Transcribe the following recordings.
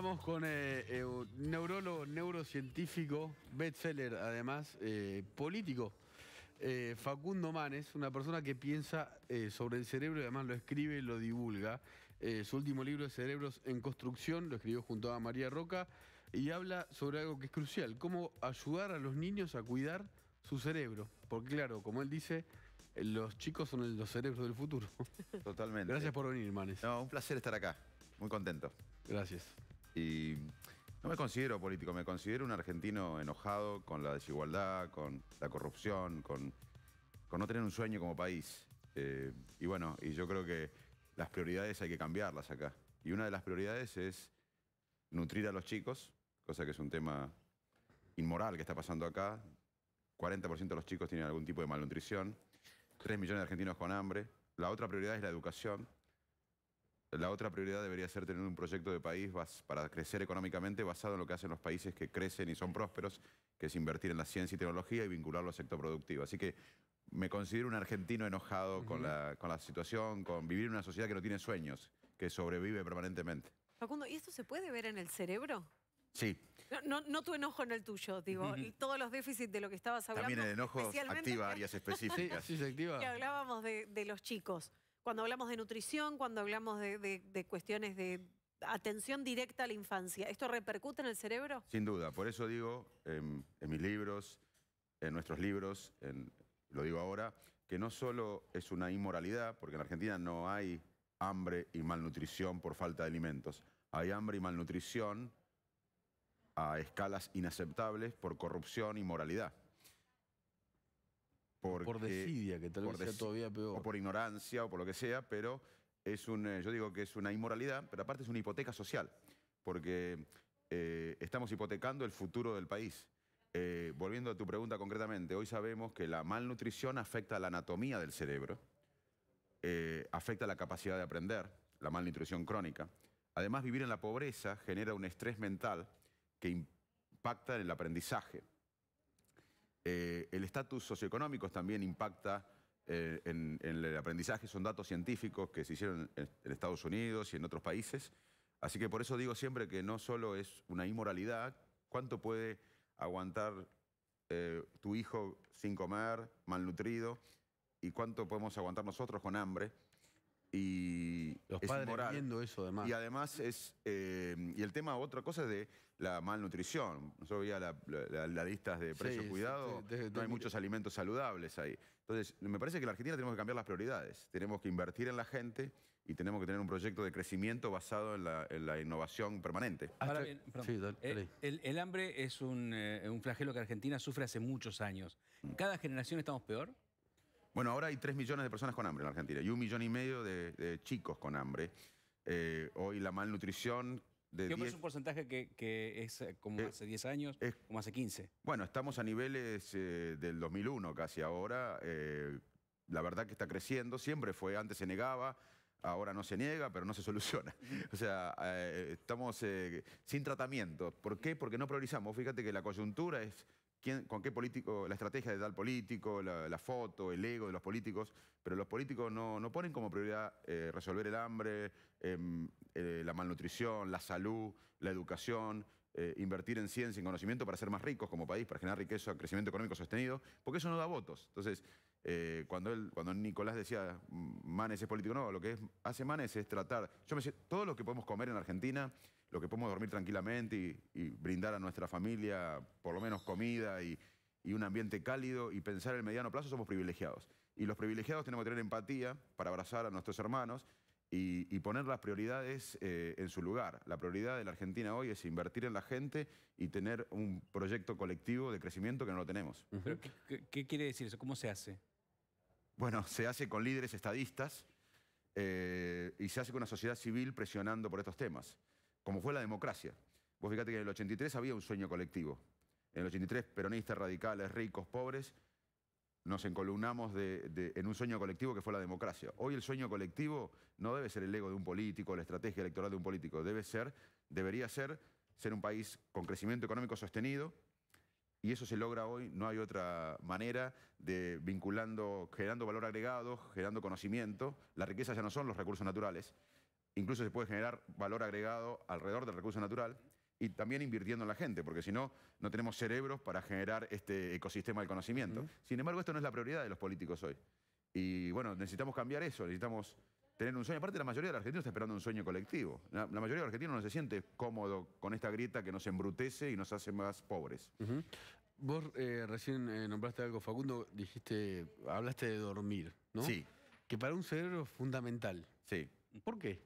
Estamos con eh, eh, un neurólogo, neurocientífico, bestseller además, eh, político. Facundo Manes, una persona que piensa sobre el cerebro y además lo escribe y lo divulga. su último libro es Cerebros en Construcción, lo escribió junto a María Roca y habla sobre algo que es crucial, cómo ayudar a los niños a cuidar su cerebro. Porque claro, como él dice, los chicos son los cerebros del futuro. Totalmente. Gracias por venir, Manes. un placer estar acá. Muy contento. Gracias. Y no me considero político, me considero un argentino enojado con la desigualdad, con la corrupción, con, no tener un sueño como país. Eh, y bueno, y yo creo que las prioridades hay que cambiarlas acá. Y una de las prioridades es nutrir a los chicos, cosa que es un tema inmoral que está pasando acá. 40% de los chicos tienen algún tipo de malnutrición, 3 millones de argentinos con hambre. La otra prioridad es la educación la otra prioridad debería ser tener un proyecto de país para crecer económicamente basado en lo que hacen los países que crecen y son prósperos, que es invertir en la ciencia y tecnología y vincularlo al sector productivo. Así que me considero un argentino enojado con, la, situación, con vivir en una sociedad que no tiene sueños, que sobrevive permanentemente. Facundo, ¿y esto se puede ver en el cerebro? Sí. No, tu enojo en el tuyo, digo, todos los déficits de lo que estabas hablando. También el enojo activa áreas específicas. Sí, sí, se activa. hablábamos de los chicos cuando hablamos de nutrición, cuando hablamos de, cuestiones de atención directa a la infancia. ¿Esto repercute en el cerebro? Sin duda, por eso digo en, mis libros, en nuestros libros, lo digo ahora, que no solo es una inmoralidad, porque en Argentina no hay hambre y malnutrición por falta de alimentos, hay hambre y malnutrición a escalas inaceptables por corrupción y moralidad por desidia, que tal vez sea todavía peor. O por ignorancia, o por lo que sea, pero es un, eh, yo digo que es una inmoralidad, pero aparte es una hipoteca social, porque eh, estamos hipotecando el futuro del país. Eh, volviendo a tu pregunta concretamente, hoy sabemos que la malnutrición afecta a la anatomía del cerebro, afecta a la capacidad de aprender, la malnutrición crónica. Además, vivir en la pobreza genera un estrés mental que impacta en el aprendizaje. Eh, el estatus socioeconómico también impacta eh, en, el aprendizaje, son datos científicos que se hicieron en, Estados Unidos y en otros países. Así que por eso digo siempre que no solo es una inmoralidad, cuánto puede aguantar eh, tu hijo sin comer, malnutrido, y cuánto podemos aguantar nosotros con hambre y Los padres viendo eso además. Y además es, eh, y el tema, otra cosa es de la malnutrición. nosotros veía las la, la, listas de precios cuidado, no hay muchos alimentos saludables ahí. Entonces, me parece que en la Argentina tenemos que cambiar las prioridades. Tenemos que invertir en la gente y tenemos que tener un proyecto de crecimiento basado en la, innovación permanente. Ahora bien, eh, El, hambre es un, eh, un flagelo que Argentina sufre hace muchos años. Mm. ¿Cada generación estamos peor? Bueno, ahora hay 3 millones de personas con hambre en Argentina y un millón y medio de, chicos con hambre. Eh, hoy la malnutrición de Yo es un porcentaje que, es eh, como eh, hace 10 años, es, como hace 15. Bueno, estamos a niveles del 2001 casi ahora. la verdad que está creciendo, siempre fue, antes se negaba, ahora no se niega, pero no se soluciona. O sea, estamos sin tratamiento. ¿Por qué? Porque no priorizamos. Fíjate que la coyuntura es con qué político, la estrategia de tal político, la, foto, el ego de los políticos, pero los políticos no, ponen como prioridad eh, resolver el hambre, em, eh, la malnutrición, la salud, la educación, eh, invertir en ciencia, en conocimiento para ser más ricos como país, para generar riqueza, crecimiento económico sostenido, porque eso no da votos. Entonces, eh, cuando, él, cuando Nicolás decía, Manes es político, no, lo que hace Manes es tratar. Yo me decía, todo lo que podemos comer en Argentina, lo que podemos dormir tranquilamente y, brindar a nuestra familia por lo menos comida y, y, un ambiente cálido y pensar en el mediano plazo, somos privilegiados. Y los privilegiados tenemos que tener empatía para abrazar a nuestros hermanos y, poner las prioridades eh, en su lugar. La prioridad de la Argentina hoy es invertir en la gente y tener un proyecto colectivo de crecimiento que no lo tenemos. qué, quiere decir eso? ¿Cómo se hace? Bueno, se hace con líderes estadistas. Eh, y se hace con una sociedad civil presionando por estos temas, como fue la democracia. Vos fíjate que en el 83 había un sueño colectivo. En el 83, peronistas, radicales, ricos, pobres, nos encolumnamos en un sueño colectivo que fue la democracia. Hoy el sueño colectivo no debe ser el ego de un político, la estrategia electoral de un político, debe ser, debería ser, ser un país con crecimiento económico sostenido, y eso se logra hoy, no hay otra manera de vinculando, generando valor agregado, generando conocimiento. La riqueza ya no son los recursos naturales. Incluso se puede generar valor agregado alrededor del recurso natural y también invirtiendo en la gente, porque si no, no tenemos cerebros para generar este ecosistema del conocimiento. Sin embargo, esto no es la prioridad de los políticos hoy. Y bueno, necesitamos cambiar eso, necesitamos tener un sueño. Aparte, la mayoría de los argentinos está esperando un sueño colectivo. La, mayoría de los argentinos no se siente cómodo con esta grieta que nos embrutece y nos hace más pobres. Vos eh, recién eh, nombraste algo, Facundo, dijiste, hablaste de dormir, ¿no? Sí. Que para un cerebro es fundamental. Sí. ¿Por qué?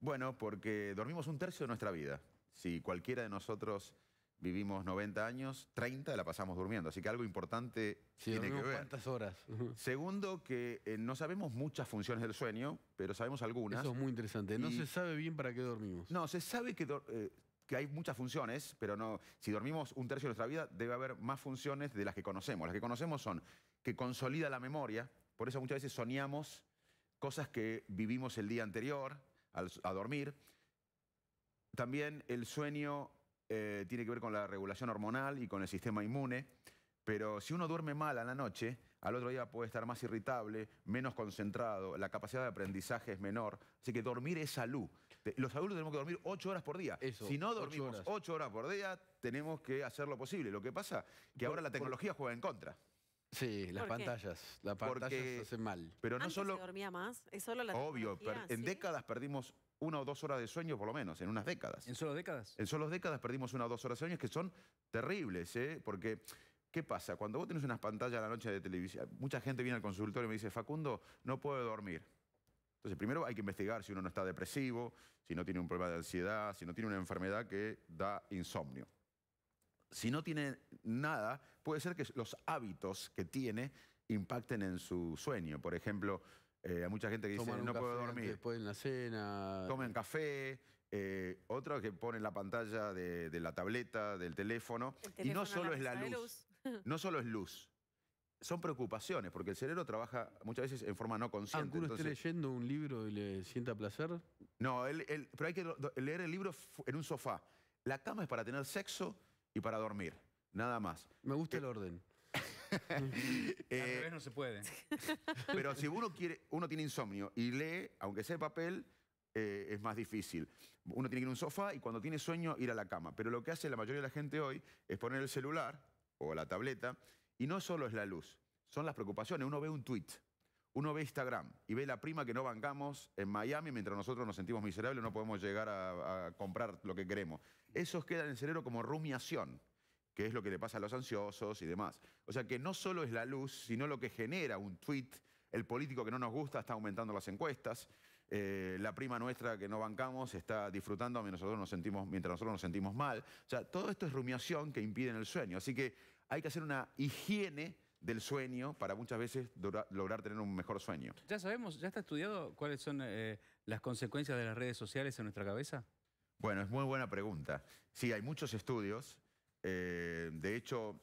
Bueno, porque dormimos un tercio de nuestra vida. Si cualquiera de nosotros vivimos 90 años, 30 la pasamos durmiendo. Así que algo importante tiene que ver. ¿Cuántas horas? Segundo, que eh, no sabemos muchas funciones del sueño, pero sabemos algunas. Eso es muy interesante. No se sabe bien para qué dormimos. No, se sabe que, eh, que hay muchas funciones, pero no. Si dormimos un tercio de nuestra vida, debe haber más funciones de las que conocemos. Las que conocemos son que consolida la memoria. Por eso muchas veces soñamos cosas que vivimos el día anterior a dormir también el sueño eh, tiene que ver con la regulación hormonal y con el sistema inmune. Pero si uno duerme mal a la noche, al otro día puede estar más irritable, menos concentrado, la capacidad de aprendizaje es menor. Así que dormir es salud. Los adultos tenemos que dormir ocho horas por día. si no dormimos ocho horas. por día, tenemos que hacer lo posible. Lo que pasa que ahora la tecnología juega en contra. Sí, las pantallas. Las pantallas hacen mal. Pero no solo. Se dormía más? ¿Es solo la Obvio, en décadas perdimos una o dos horas de sueño por lo menos, en unas décadas. ¿En solo décadas? En solo décadas perdimos una o dos horas de sueño que son terribles, ¿eh? Porque... ¿Qué pasa? Cuando vos tenés unas pantallas a la noche de televisión, mucha gente viene al consultorio y me dice, Facundo, no puedo dormir. Entonces, primero hay que investigar si uno no está depresivo, si no tiene un problema de ansiedad, si no tiene una enfermedad que da insomnio. Si no tiene nada, puede ser que los hábitos que tiene impacten en su sueño. Por ejemplo, eh, hay mucha gente que dice, no puedo dormir. Después en la cena. comen café. Eh, otro que pone la pantalla de, la tableta, del teléfono. y no solo es la luz, No solo es luz. Son preocupaciones, porque el cerebro trabaja muchas veces en forma no consciente. Entonces, esté leyendo un libro y le sienta placer? No, pero hay que leer el libro en un sofá. La cama es para tener sexo y para dormir, nada más. Me gusta eh, el orden. eh, Al revés no se puede. Pero si uno quiere, uno tiene insomnio y lee, aunque sea de papel, eh, es más difícil. Uno tiene que ir a un sofá y cuando tiene sueño ir a la cama. Pero lo que hace la mayoría de la gente hoy es poner el celular o la tableta y no solo es la luz, son las preocupaciones. Uno ve un tweet, uno ve Instagram y ve la prima que no bancamos en Miami mientras nosotros nos sentimos miserables no podemos llegar a, comprar lo que queremos. Esos quedan en el cerebro como rumiación. Qué es lo que le pasa a los ansiosos y demás. O sea que no solo es la luz, sino lo que genera un tweet, el político que no nos gusta está aumentando las encuestas, eh, la prima nuestra que no bancamos está disfrutando mientras nosotros, nos sentimos, mientras nosotros nos sentimos mal. O sea, todo esto es rumiación que impide el sueño. Así que hay que hacer una higiene del sueño para muchas veces lograr tener un mejor sueño. ¿Ya sabemos, ya está estudiado cuáles son eh, las consecuencias de las redes sociales en nuestra cabeza? Bueno, es muy buena pregunta. Sí, hay muchos estudios eh, de hecho,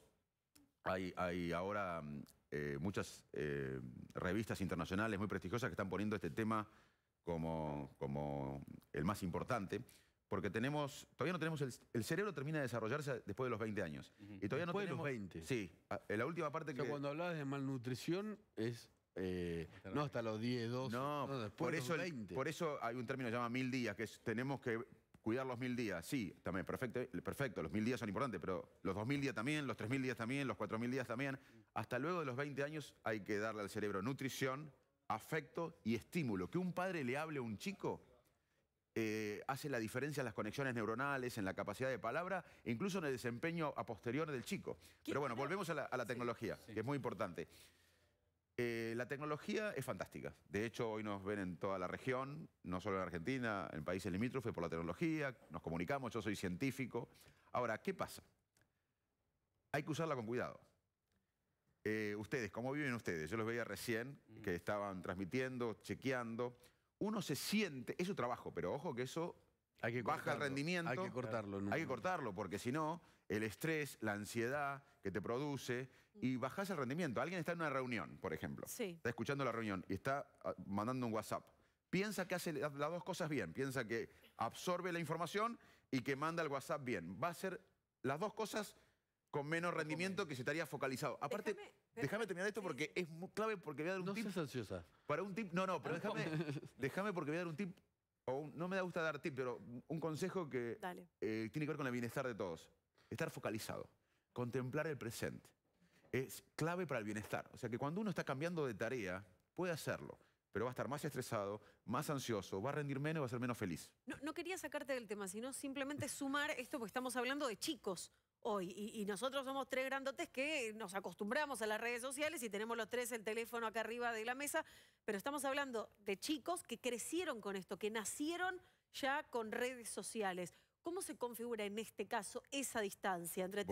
hay, hay ahora mm, eh, muchas eh, revistas internacionales muy prestigiosas que están poniendo este tema como, como el más importante. Porque tenemos, todavía no tenemos, el, cerebro termina de desarrollarse después de los 20 años. y todavía después no tenemos, de los 20. Sí, ah, la última parte que... cuando hablabas de malnutrición es... no hasta los 10, 12, no, después de 20. por eso hay un término que se llama mil días, que es, tenemos que cuidar los mil días, sí, también, perfecto, perfecto, los mil días son importantes, pero los dos mil días también, los tres mil días también, los cuatro mil días también. Hasta luego de los 20 años hay que darle al cerebro nutrición, afecto y estímulo. Que un padre le hable a un chico eh, hace la diferencia en las conexiones neuronales, en la capacidad de palabra, incluso en el desempeño a posterior del chico. Pero bueno, volvemos a la, tecnología, que es muy importante. Eh, la tecnología es fantástica. De hecho, hoy nos ven en toda la región, no solo en Argentina, en países limítrofes por la tecnología, nos comunicamos, yo soy científico. Ahora, ¿qué pasa? Hay que usarla con cuidado. Eh, ustedes, ¿cómo viven ustedes? Yo los veía recién, mm. que estaban transmitiendo, chequeando. Uno se siente, es su trabajo, pero ojo que eso baja el rendimiento. Hay que cortarlo. Hay que cortarlo, porque si no, el estrés, la ansiedad que te produce y mm. bajas el rendimiento. Alguien está en una reunión, por ejemplo. Está escuchando la reunión y está ah, mandando un WhatsApp. Piensa que hace las dos cosas bien. Piensa que absorbe la información y que manda el WhatsApp bien. Va a hacer las dos cosas con menos rendimiento que si estaría focalizado. Aparte, déjame terminar esto porque es clave porque voy a dar un tip. No ansiosa. Para un tip, no, no, pero déjame porque voy a dar un tip, no me da gusto dar tip, pero un consejo que eh, tiene que ver con el bienestar de todos estar focalizado, contemplar el presente. Es clave para el bienestar. O sea que cuando uno está cambiando de tarea, puede hacerlo, pero va a estar más estresado, más ansioso, va a rendir menos va a ser menos feliz. No, quería sacarte del tema, sino simplemente sumar esto, porque estamos hablando de chicos hoy. Y, y, nosotros somos tres grandotes que nos acostumbramos a las redes sociales y tenemos los tres el teléfono acá arriba de la mesa, pero estamos hablando de chicos que crecieron con esto, que nacieron ya con redes sociales. ¿Cómo se configura en este caso esa distancia entre